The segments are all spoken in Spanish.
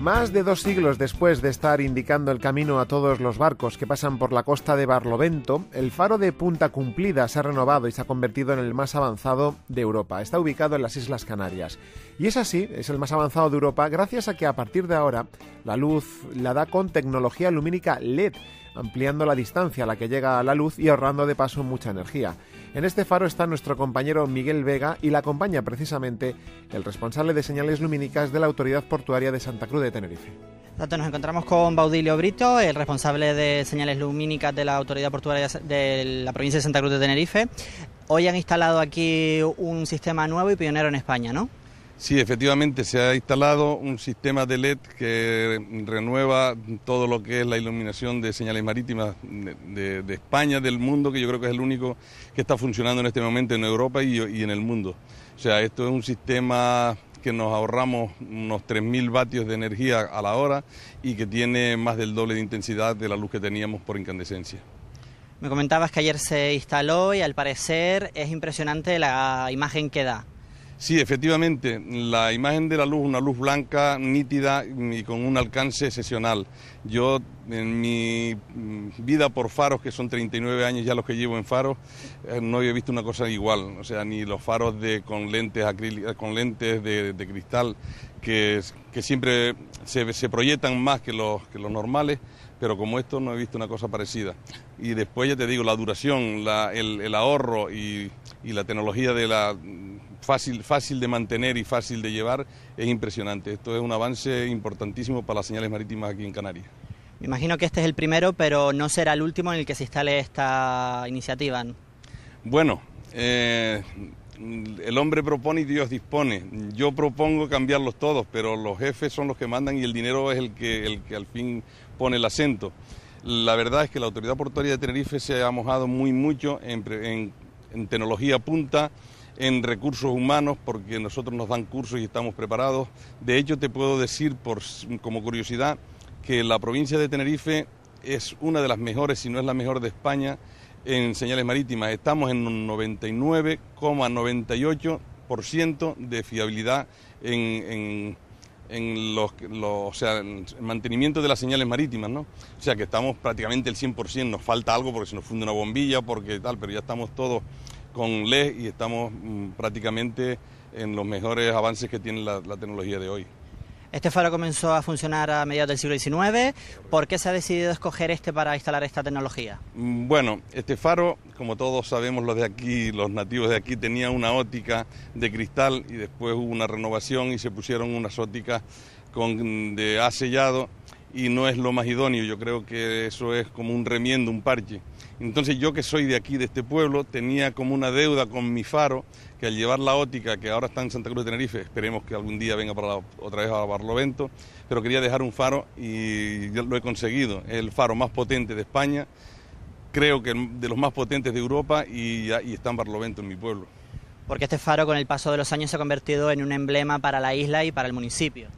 Más de dos siglos después de estar indicando el camino a todos los barcos que pasan por la costa de Barlovento, el faro de Punta Cumplida se ha renovado y se ha convertido en el más avanzado de Europa. Está ubicado en las Islas Canarias. Y es así, es el más avanzado de Europa gracias a que a partir de ahora la luz la da con tecnología lumínica LED, ampliando la distancia a la que llega la luz y ahorrando de paso mucha energía. En este faro está nuestro compañero Miguel Vega y la acompaña precisamente el responsable de señales lumínicas de la Autoridad Portuaria de Santa Cruz de Tenerife. Tanto nos encontramos con Baudilio Brito, el responsable de señales lumínicas de la Autoridad Portuaria de la provincia de Santa Cruz de Tenerife. Hoy han instalado aquí un sistema nuevo y pionero en España, ¿no? Sí, efectivamente se ha instalado un sistema de LED que renueva todo lo que es la iluminación de señales marítimas de, España, del mundo, que yo creo que es el único que está funcionando en este momento en Europa y, y en el mundo. O sea, esto es un sistema que nos ahorramos unos 3.000 vatios de energía a la hora y que tiene más del doble de intensidad de la luz que teníamos por incandescencia. Me comentabas que ayer se instaló y al parecer es impresionante la imagen que da. Sí, efectivamente, la imagen de la luz, una luz blanca, nítida y con un alcance excepcional. Yo en mi mm, vida por faros, que son 39 años ya los que llevo en faros, eh, no he visto una cosa igual. O sea, ni los faros de, con lentes, eh, con lentes de, cristal, que, que siempre se, proyectan más que los, que los normales, pero como esto no he visto una cosa parecida. Y después ya te digo, la duración, el, ahorro y la tecnología de la fácil, fácil de mantener y fácil de llevar es impresionante. Esto es un avance importantísimo para las señales marítimas aquí en Canarias. Me imagino que este es el primero, pero no será el último en el que se instale esta iniciativa. Bueno, eh, el hombre propone y Dios dispone. Yo propongo cambiarlos todos, pero los jefes son los que mandan y el dinero es el que, el que al fin pone el acento. La verdad es que la autoridad portuaria de Tenerife se ha mojado muy mucho en, en tecnología punta, en recursos humanos porque nosotros nos dan cursos y estamos preparados. De hecho, te puedo decir por, como curiosidad que la provincia de Tenerife es una de las mejores, si no es la mejor de España, en señales marítimas. Estamos en un 99,98% de fiabilidad en, los, o sea, el mantenimiento de las señales marítimas, ¿no? O sea que estamos prácticamente el 100%, nos falta algo porque se nos funde una bombilla, porque tal, pero ya estamos todos con LED y estamos mm, prácticamente en los mejores avances que tiene la, tecnología de hoy. Este faro comenzó a funcionar a mediados del siglo XIX. ¿Por qué se ha decidido escoger este para instalar esta tecnología? Mm, bueno, este faro, como todos sabemos los de aquí, los nativos de aquí, tenía una ótica de cristal y después hubo una renovación y se pusieron unas óticas con, de acellado y no es lo más idóneo. Yo creo que eso es como un remiendo, un parche. Entonces yo que soy de aquí, de este pueblo, tenía como una deuda con mi faro, que al llevar la ótica, que ahora está en Santa Cruz de Tenerife, esperemos que algún día venga para otra vez a Barlovento, pero quería dejar un faro y lo he conseguido. el faro más potente de España, creo que de los más potentes de Europa y, y está en Barlovento, en mi pueblo. Porque este faro con el paso de los años se ha convertido en un emblema para la isla y para el municipio.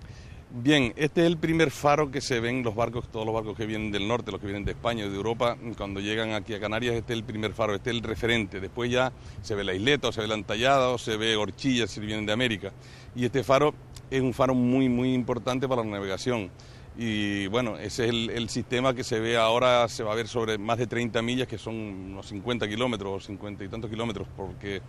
Bien, este es el primer faro que se ven los barcos, todos los barcos que vienen del norte, los que vienen de España, de Europa, cuando llegan aquí a Canarias, este es el primer faro, este es el referente. Después ya se ve la isleta, o se ve la entallada, o se ve horchillas si vienen de América. Y este faro es un faro muy, muy importante para la navegación. Y bueno, ese es el, sistema que se ve ahora, se va a ver sobre más de 30 millas, que son unos 50 kilómetros o 50 y tantos kilómetros, porque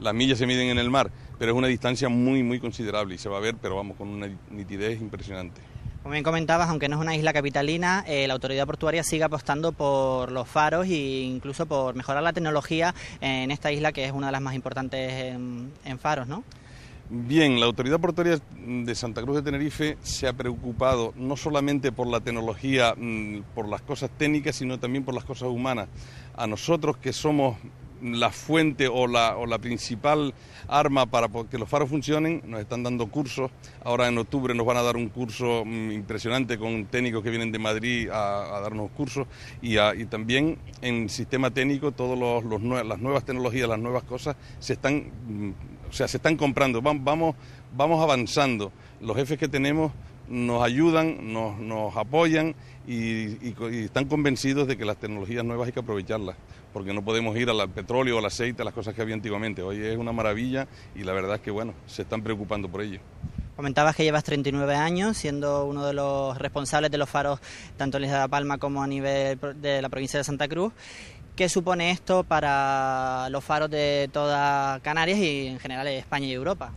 las millas se miden en el mar, pero es una distancia muy, muy considerable y se va a ver, pero vamos, con una nitidez impresionante. Como bien comentabas, aunque no es una isla capitalina, eh, la autoridad portuaria sigue apostando por los faros e incluso por mejorar la tecnología en esta isla que es una de las más importantes en faros, ¿no? Bien, la autoridad portuaria de Santa Cruz de Tenerife se ha preocupado no solamente por la tecnología, mm, por las cosas técnicas, sino también por las cosas humanas. A nosotros que somos la fuente o la, o la principal arma para que los faros funcionen. Nos están dando cursos. Ahora en octubre nos van a dar un curso mm, impresionante con técnicos que vienen de Madrid a, darnos cursos y, también en sistema técnico todas las nuevas tecnologías, las nuevas cosas se están, mm, o sea, se están comprando. Vamos, vamos avanzando. Los jefes que tenemos nos ayudan, nos, nos apoyan y, están convencidos de que las tecnologías nuevas hay que aprovecharlas, porque no podemos ir al petróleo, al aceite, a las cosas que había antiguamente. Hoy es una maravilla y la verdad es que, bueno, se están preocupando por ello. Comentabas que llevas 39 años siendo uno de los responsables de los faros tanto en la Isla de La Palma como a nivel de la provincia de Santa Cruz. ¿Qué supone esto para los faros de toda Canarias y en general España y Europa?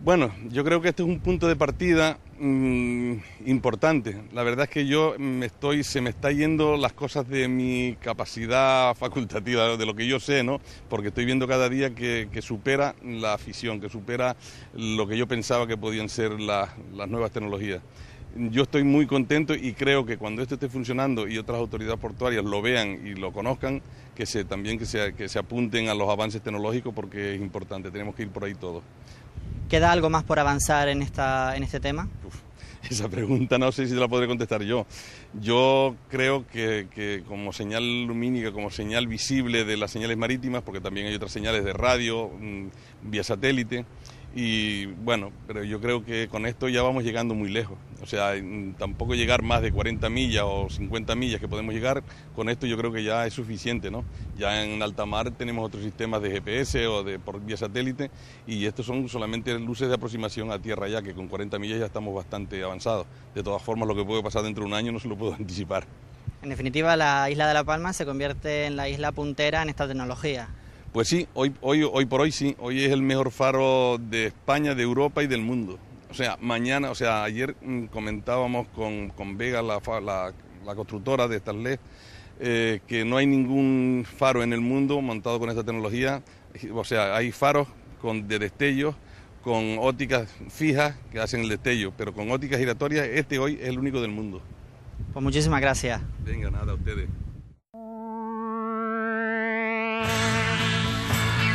Bueno, yo creo que este es un punto de partida mm, importante. La verdad es que yo me mm, estoy, se me está yendo las cosas de mi capacidad facultativa, de lo que yo sé, ¿no? Porque estoy viendo cada día que, supera la afición, que supera lo que yo pensaba que podían ser las nuevas tecnologías. Yo estoy muy contento y creo que cuando esto esté funcionando y otras autoridades portuarias lo vean y lo conozcan, que se, también que se, que se apunten a los avances tecnológicos porque es importante, tenemos que ir por ahí todos. ¿Queda algo más por avanzar en, esta, en este tema? esa pregunta no sé si te la podré contestar yo. Yo creo que, que, como señal lumínica, como señal visible de las señales marítimas, porque también hay otras señales de radio, mm, vía satélite, y bueno, pero yo creo que con esto ya vamos llegando muy lejos. O sea, tampoco llegar más de 40 millas o 50 millas que podemos llegar, con esto yo creo que ya es suficiente, ¿no? Ya en alta mar tenemos otros sistemas de GPS o de por vía satélite y estos son solamente luces de aproximación a tierra ya, que con 40 millas ya estamos bastante avanzados. De todas formas, lo que puede pasar dentro de un año no se lo puedo anticipar. En definitiva, la isla de La Palma se convierte en la isla puntera en esta tecnología. Pues sí, hoy, hoy, hoy por hoy sí, hoy es el mejor faro de España, de Europa y del mundo. O sea, mañana, o sea, ayer mm, comentábamos con, con Vega, la, la, constructora de estas eh, que no hay ningún faro en el mundo montado con esta tecnología. O sea, hay faros con, de destellos, con ópticas fijas que hacen el destello, pero con ópticas giratorias, este hoy es el único del mundo. Pues muchísimas gracias. Venga, nada, a ustedes.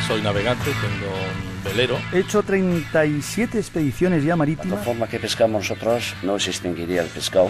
soy navegante, tengo un velero. He hecho 37 expediciones ya marítimas. La forma que pescamos nosotros no se extinguiría el pescado.